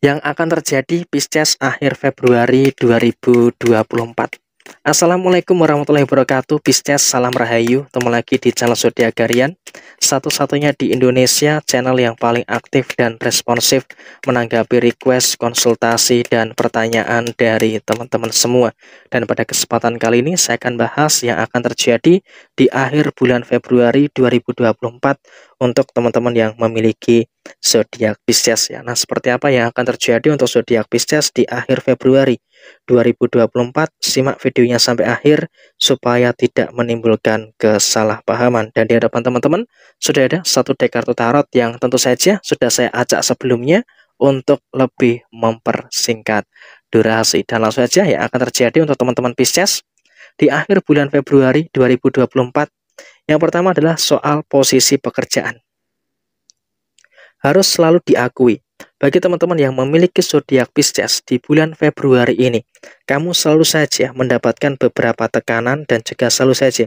yang akan terjadi Pisces akhir Februari 2024. Assalamualaikum warahmatullahi wabarakatuh Pisces, salam rahayu ketemu lagi di channel Zodiac Garian Satu-satunya di Indonesia Channel yang paling aktif dan responsif Menanggapi request, konsultasi Dan pertanyaan dari teman-teman semua Dan pada kesempatan kali ini Saya akan bahas yang akan terjadi Di akhir bulan Februari 2024 untuk teman-teman yang memiliki zodiak Pisces ya. Nah, seperti apa yang akan terjadi untuk zodiak Pisces di akhir Februari 2024? Simak videonya sampai akhir supaya tidak menimbulkan kesalahpahaman. Dan di hadapan teman-teman sudah ada satu dek kartu tarot yang tentu saja sudah saya ajak sebelumnya untuk lebih mempersingkat durasi. Dan langsung saja yang akan terjadi untuk teman-teman Pisces di akhir bulan Februari 2024 yang pertama adalah soal posisi pekerjaan. Harus selalu diakui, bagi teman-teman yang memiliki zodiak Pisces di bulan Februari ini, kamu selalu saja mendapatkan beberapa tekanan dan juga selalu saja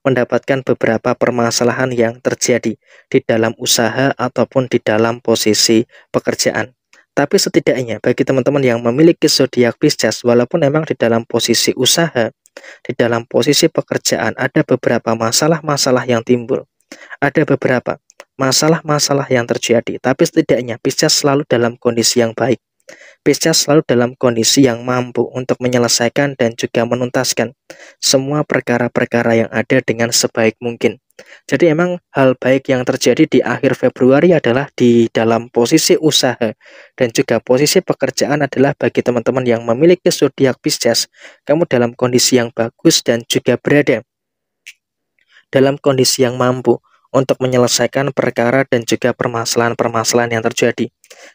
mendapatkan beberapa permasalahan yang terjadi di dalam usaha ataupun di dalam posisi pekerjaan. Tapi setidaknya bagi teman-teman yang memiliki zodiak Pisces, walaupun memang di dalam posisi usaha di dalam posisi pekerjaan ada beberapa masalah-masalah yang timbul. Ada beberapa masalah-masalah yang terjadi, tapi setidaknya bisa selalu dalam kondisi yang baik. Bisa selalu dalam kondisi yang mampu untuk menyelesaikan dan juga menuntaskan semua perkara-perkara yang ada dengan sebaik mungkin. Jadi emang hal baik yang terjadi di akhir Februari adalah di dalam posisi usaha dan juga posisi pekerjaan adalah bagi teman-teman yang memiliki zodiak Pisces, kamu dalam kondisi yang bagus dan juga berada dalam kondisi yang mampu untuk menyelesaikan perkara dan juga permasalahan-permasalahan yang terjadi.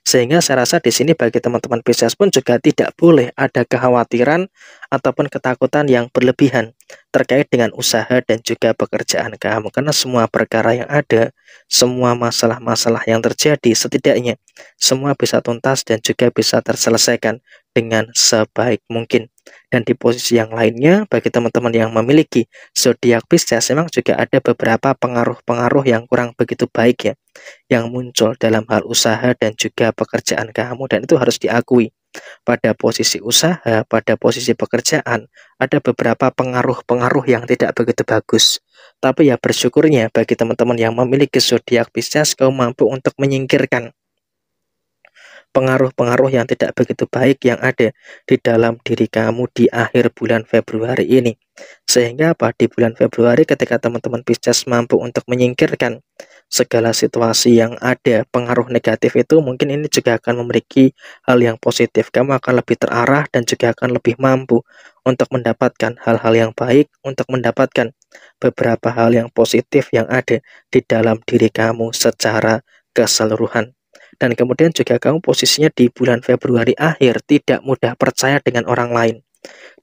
Sehingga saya rasa di sini bagi teman-teman Pisces pun juga tidak boleh ada kekhawatiran ataupun ketakutan yang berlebihan terkait dengan usaha dan juga pekerjaan kamu. Karena semua perkara yang ada, semua masalah-masalah yang terjadi setidaknya semua bisa tuntas dan juga bisa terselesaikan dengan sebaik mungkin. Dan di posisi yang lainnya, bagi teman-teman yang memiliki zodiak Pisces, memang juga ada beberapa pengaruh-pengaruh yang kurang begitu baik ya, yang muncul dalam hal usaha dan juga pekerjaan kamu, dan itu harus diakui. Pada posisi usaha, pada posisi pekerjaan, ada beberapa pengaruh-pengaruh yang tidak begitu bagus. Tapi ya bersyukurnya bagi teman-teman yang memiliki zodiak Pisces, kau mampu untuk menyingkirkan pengaruh-pengaruh yang tidak begitu baik yang ada di dalam diri kamu di akhir bulan Februari ini. Sehingga apa? Di bulan Februari ketika teman-teman Pisces mampu untuk menyingkirkan segala situasi yang ada pengaruh negatif itu mungkin ini juga akan memiliki hal yang positif. Kamu akan lebih terarah dan juga akan lebih mampu untuk mendapatkan hal-hal yang baik, untuk mendapatkan beberapa hal yang positif yang ada di dalam diri kamu secara keseluruhan dan kemudian juga kamu posisinya di bulan Februari akhir tidak mudah percaya dengan orang lain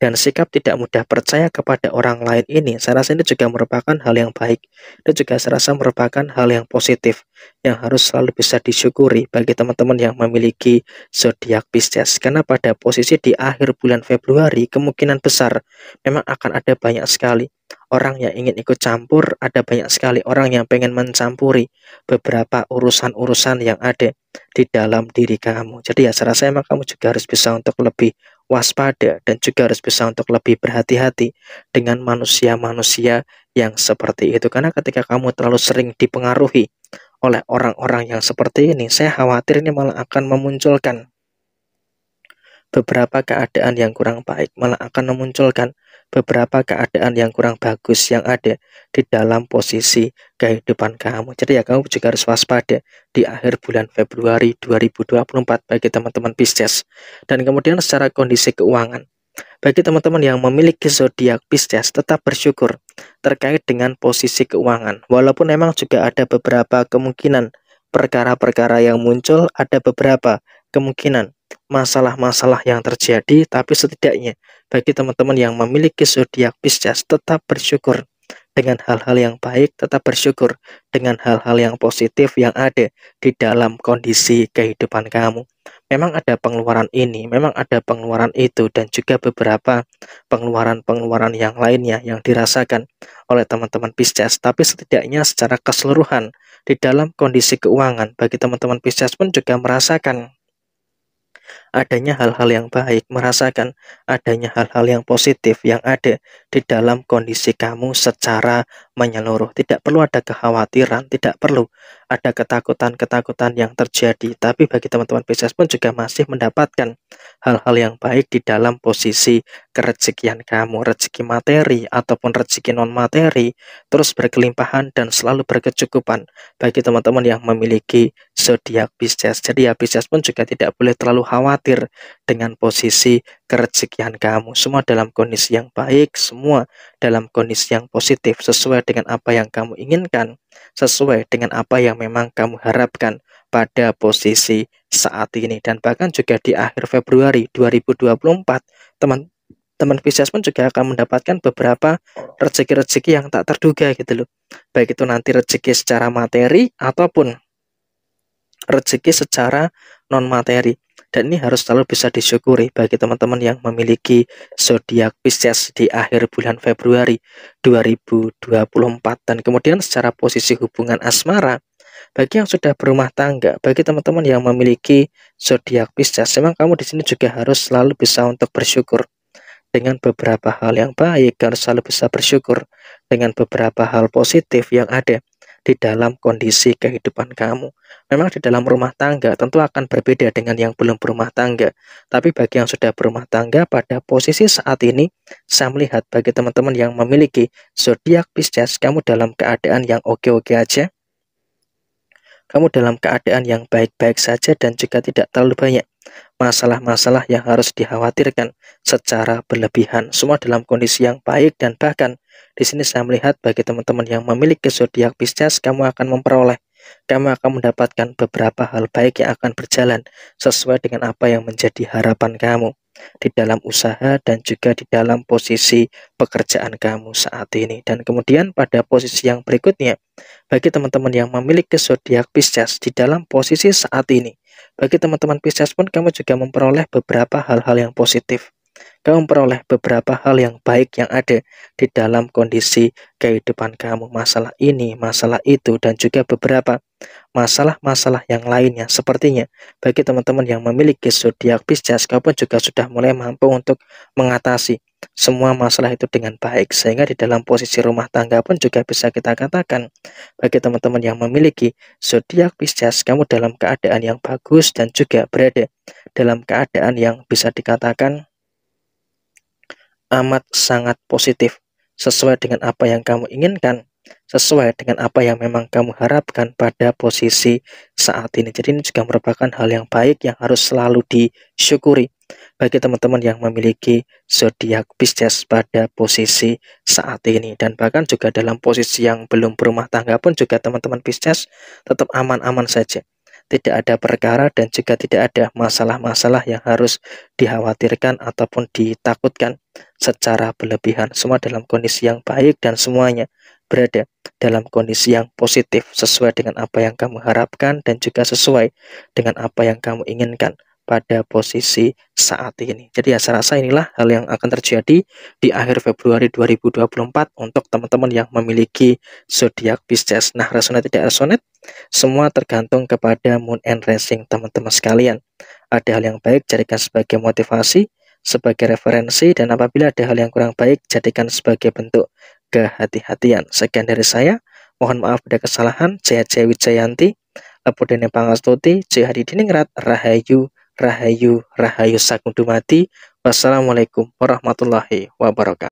dan sikap tidak mudah percaya kepada orang lain ini, saya rasa ini juga merupakan hal yang baik. Dan juga saya rasa merupakan hal yang positif, yang harus selalu bisa disyukuri bagi teman-teman yang memiliki zodiak Pisces. Karena pada posisi di akhir bulan Februari, kemungkinan besar memang akan ada banyak sekali orang yang ingin ikut campur, ada banyak sekali orang yang pengen mencampuri beberapa urusan-urusan yang ada di dalam diri kamu. Jadi ya saya rasa emang kamu juga harus bisa untuk lebih waspada dan juga harus bisa untuk lebih berhati-hati dengan manusia-manusia yang seperti itu. Karena ketika kamu terlalu sering dipengaruhi oleh orang-orang yang seperti ini, saya khawatir ini malah akan memunculkan beberapa keadaan yang kurang baik malah akan memunculkan beberapa keadaan yang kurang bagus yang ada di dalam posisi kehidupan kamu. Jadi ya kamu juga harus waspada di akhir bulan Februari 2024 bagi teman-teman Pisces. Dan kemudian secara kondisi keuangan, bagi teman-teman yang memiliki zodiak Pisces, tetap bersyukur terkait dengan posisi keuangan. Walaupun memang juga ada beberapa kemungkinan perkara-perkara yang muncul, ada beberapa kemungkinan masalah-masalah yang terjadi, tapi setidaknya bagi teman-teman yang memiliki zodiak Pisces tetap bersyukur dengan hal-hal yang baik, tetap bersyukur dengan hal-hal yang positif yang ada di dalam kondisi kehidupan kamu. Memang ada pengeluaran ini, memang ada pengeluaran itu, dan juga beberapa pengeluaran-pengeluaran yang lainnya yang dirasakan oleh teman-teman Pisces. Tapi setidaknya secara keseluruhan di dalam kondisi keuangan bagi teman-teman Pisces pun juga merasakan adanya hal-hal yang baik, merasakan adanya hal-hal yang positif yang ada di dalam kondisi kamu secara menyeluruh. Tidak perlu ada kekhawatiran, tidak perlu ada ketakutan-ketakutan yang terjadi. Tapi bagi teman-teman Pisces pun juga masih mendapatkan hal-hal yang baik di dalam posisi kerezekian kamu, rezeki materi ataupun rezeki non materi, terus berkelimpahan dan selalu berkecukupan bagi teman-teman yang memiliki zodiak Pisces. Jadi ya Pisces pun juga tidak boleh terlalu khawatir dengan posisi kerezekian kamu. Semua dalam kondisi yang baik, semua dalam kondisi yang positif sesuai dengan apa yang kamu inginkan, sesuai dengan apa yang memang kamu harapkan pada posisi saat ini dan bahkan juga di akhir Februari 2024 teman teman Pisces pun juga akan mendapatkan beberapa rezeki-rezeki yang tak terduga gitu loh. Baik itu nanti rezeki secara materi ataupun rezeki secara non materi dan ini harus selalu bisa disyukuri bagi teman-teman yang memiliki zodiak Pisces di akhir bulan Februari 2024 dan kemudian secara posisi hubungan asmara bagi yang sudah berumah tangga, bagi teman-teman yang memiliki zodiak Pisces, memang kamu di sini juga harus selalu bisa untuk bersyukur dengan beberapa hal yang baik, harus selalu bisa bersyukur dengan beberapa hal positif yang ada di dalam kondisi kehidupan kamu. Memang di dalam rumah tangga tentu akan berbeda dengan yang belum berumah tangga. Tapi bagi yang sudah berumah tangga pada posisi saat ini, saya melihat bagi teman-teman yang memiliki zodiak Pisces, kamu dalam keadaan yang oke-oke aja. Kamu dalam keadaan yang baik-baik saja dan juga tidak terlalu banyak masalah-masalah yang harus dikhawatirkan secara berlebihan. Semua dalam kondisi yang baik dan bahkan di sini saya melihat bagi teman-teman yang memiliki zodiak Pisces, kamu akan memperoleh kamu akan mendapatkan beberapa hal baik yang akan berjalan sesuai dengan apa yang menjadi harapan kamu di dalam usaha dan juga di dalam posisi pekerjaan kamu saat ini. Dan kemudian pada posisi yang berikutnya, bagi teman-teman yang memiliki zodiak Pisces di dalam posisi saat ini, bagi teman-teman Pisces pun kamu juga memperoleh beberapa hal-hal yang positif. Kamu memperoleh beberapa hal yang baik yang ada di dalam kondisi kehidupan kamu. Masalah ini, masalah itu, dan juga beberapa masalah-masalah yang lainnya. Sepertinya bagi teman-teman yang memiliki zodiak Pisces, kamu juga sudah mulai mampu untuk mengatasi semua masalah itu dengan baik sehingga di dalam posisi rumah tangga pun juga bisa kita katakan bagi teman-teman yang memiliki zodiak Pisces kamu dalam keadaan yang bagus dan juga berada dalam keadaan yang bisa dikatakan amat sangat positif sesuai dengan apa yang kamu inginkan sesuai dengan apa yang memang kamu harapkan pada posisi saat ini. Jadi ini juga merupakan hal yang baik yang harus selalu disyukuri bagi teman-teman yang memiliki zodiak Pisces pada posisi saat ini dan bahkan juga dalam posisi yang belum berumah tangga pun juga teman-teman Pisces tetap aman-aman saja. Tidak ada perkara dan juga tidak ada masalah-masalah yang harus dikhawatirkan ataupun ditakutkan secara berlebihan. Semua dalam kondisi yang baik dan semuanya berada dalam kondisi yang positif sesuai dengan apa yang kamu harapkan dan juga sesuai dengan apa yang kamu inginkan pada posisi saat ini. Jadi ya saya rasa inilah hal yang akan terjadi di akhir Februari 2024 untuk teman-teman yang memiliki zodiak Pisces. Nah, resonate tidak resonate semua tergantung kepada moon and rising teman-teman sekalian. Ada hal yang baik jadikan sebagai motivasi, sebagai referensi dan apabila ada hal yang kurang baik jadikan sebagai bentuk kehati-hatian. Sekian dari saya. Mohon maaf ada kesalahan. Jaya Jaya Wijayanti, Lepudene Pangastuti, Jaya Hadi Diningrat, Rahayu Rahayu Rahayu Sakundumati. Wassalamualaikum warahmatullahi wabarakatuh.